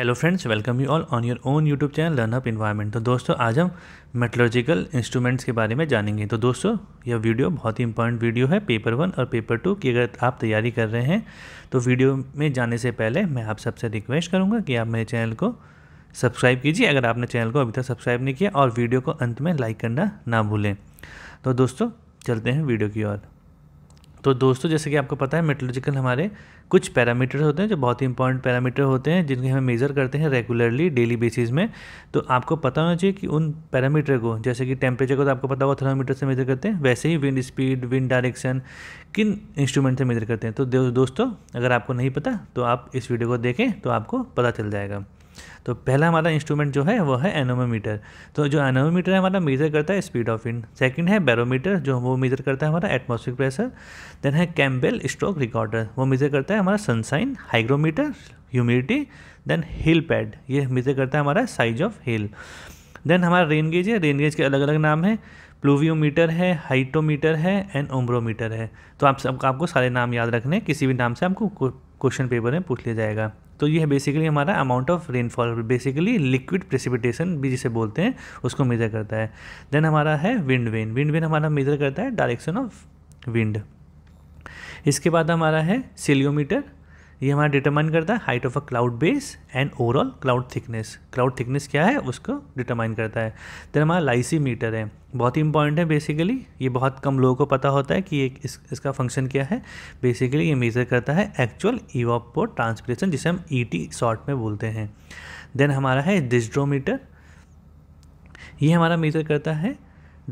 hello friends welcome you all on your own YouTube channel learn up environment तो दोस्तों आज हम meteorological instruments के बारे में जानेंगे तो दोस्तों यह वीडियो बहुत ही इंपॉर्टेंट वीडियो है पेपर वन और पेपर टू की अगर आप तैयारी कर रहे हैं तो वीडियो में जाने से पहले मैं आप सबसे रिक्वेस्ट करूँगा कि आप मेरे चैनल को सब्सक्राइब कीजिए अगर आपने चैनल को अभी तक सब्सक्राइब नहीं किया और वीडियो को अंत में लाइक करना ना भूलें तो दोस्तों चलते हैं वीडियो की ओर तो दोस्तों जैसे कि आपको पता है मेट्रोलॉजिकल हमारे कुछ पैरामीटर होते हैं जो बहुत ही इंपॉर्टेंट पैरामीटर होते हैं जिनके हम मेज़र करते हैं रेगुलरली डेली बेसिस में तो आपको पता होना चाहिए कि उन पैरामीटर को जैसे कि टेम्परेचर को तो आपको पता होगा थर्मामीटर से मेज़र करते हैं वैसे ही विंड स्पीड विंड डायरेक्शन किन इंस्ट्रूमेंट से मेज़र करते हैं तो दोस्तों अगर आपको नहीं पता तो आप इस वीडियो को देखें तो आपको पता चल जाएगा तो पहला हमारा इंस्ट्रूमेंट जो है वो है एनोमोमीटर तो जो एनोमोमीटर है हमारा मेजर करता है स्पीड ऑफ विंड सेकंड है बैरोमीटर जो वो मेजर करता है हमारा एटमॉस्फेरिक प्रेशर देन है कैम्बेल स्ट्रोक रिकॉर्डर वो मेजर करता है हमारा sunshine hygrometer humidity then hail pad ये मेजर करता है हमारा साइज ऑफ हिल देन हमारा रेन गेज है रेन गेज के अलग अलग नाम है प्लूवियोमीटर है हाइटोमीटर है एंड ओम्ब्रोमीटर है तो आप सब आपको सारे नाम याद रखने किसी भी नाम से आपको क्वेश्चन पेपर में पूछ लिया जाएगा तो ये है बेसिकली हमारा amount of rainfall basically liquid precipitation भी जिसे बोलते हैं उसको मेजर करता है देन हमारा है विंड वेन विंड वेन हमारा मेजर करता है डायरेक्शन ऑफ विंड इसके बाद हमारा है सिलियोमीटर ये हमारा डिटरमाइन करता है height of a cloud base and overall cloud thickness cloud thickness क्या है उसको डिटरमाइन करता है देन हमारा लाइसी मीटर है बहुत ही इंपॉर्टेंट है बेसिकली ये बहुत कम लोगों को पता होता है कि ये इस, इसका फंक्शन क्या है बेसिकली ये मेजर करता है एक्चुअल ईवापो ट्रांसपरेशन जिसे हम ई e शॉर्ट में बोलते हैं देन हमारा है डिस्ड्रोमीटर ये हमारा मेजर करता है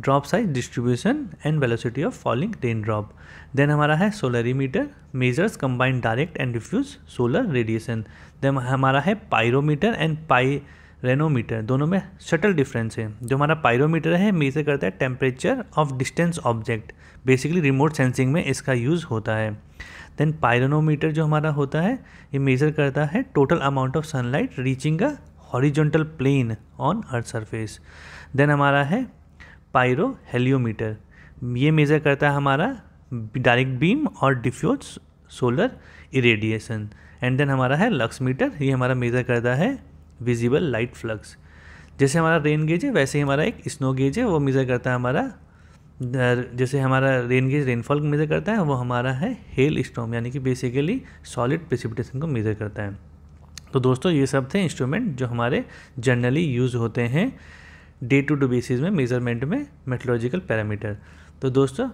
drop size distribution and velocity of falling rain drop then हमारा है meter measures combined direct and diffuse solar radiation then हमारा है पायरोमीटर एंड पाई रेनोमीटर दोनों में सटल डिफरेंस है जो हमारा पायरोमीटर है मेजर करता है temperature of distance object basically remote sensing में इसका यूज़ होता है देन पायरोनोमीटर जो हमारा होता है ये मेजर करता है total amount of sunlight reaching a horizontal plane on earth surface then हमारा है पायरो हेलियोमीटर ये मेज़र करता है हमारा डायरेक्ट बीम और diffuse solar irradiation and then हमारा है लक्स मीटर ये हमारा मेज़र करता है विजिबल लाइट फ्लक्स जैसे हमारा रेन गेज है वैसे ही हमारा एक स्नो गेज है वो मेज़र करता है हमारा जैसे हमारा रेन गेज रेनफॉल को मेज़र करता है वो हमारा है हेल स्टॉम यानी कि बेसिकली सॉलिड प्रेसिपिटेशन को मेज़र करता है तो दोस्तों ये सब थे इंस्ट्रूमेंट जो हमारे जनरली यूज़ होते हैं डे टू डे बेसिस में मेजरमेंट में मेट्रोलॉजिकल पैरामीटर तो दोस्तों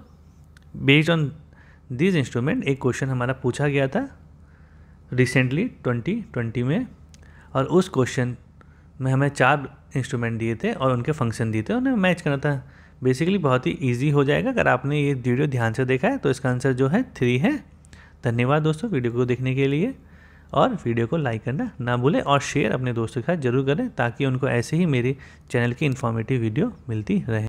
बेस्ड ऑन दिस इंस्ट्रूमेंट एक क्वेश्चन हमारा पूछा गया था रिसेंटली 2020 में और उस क्वेश्चन में हमें चार इंस्ट्रूमेंट दिए थे और उनके फंक्शन दिए थे उन्हें मैच करना था बेसिकली बहुत ही इजी हो जाएगा अगर आपने ये वीडियो ध्यान से देखा है तो इसका आंसर जो है थ्री है धन्यवाद दोस्तों वीडियो को देखने के लिए और वीडियो को लाइक करना ना भूलें और शेयर अपने दोस्तों के साथ जरूर करें ताकि उनको ऐसे ही मेरे चैनल की इन्फॉर्मेटिव वीडियो मिलती रहे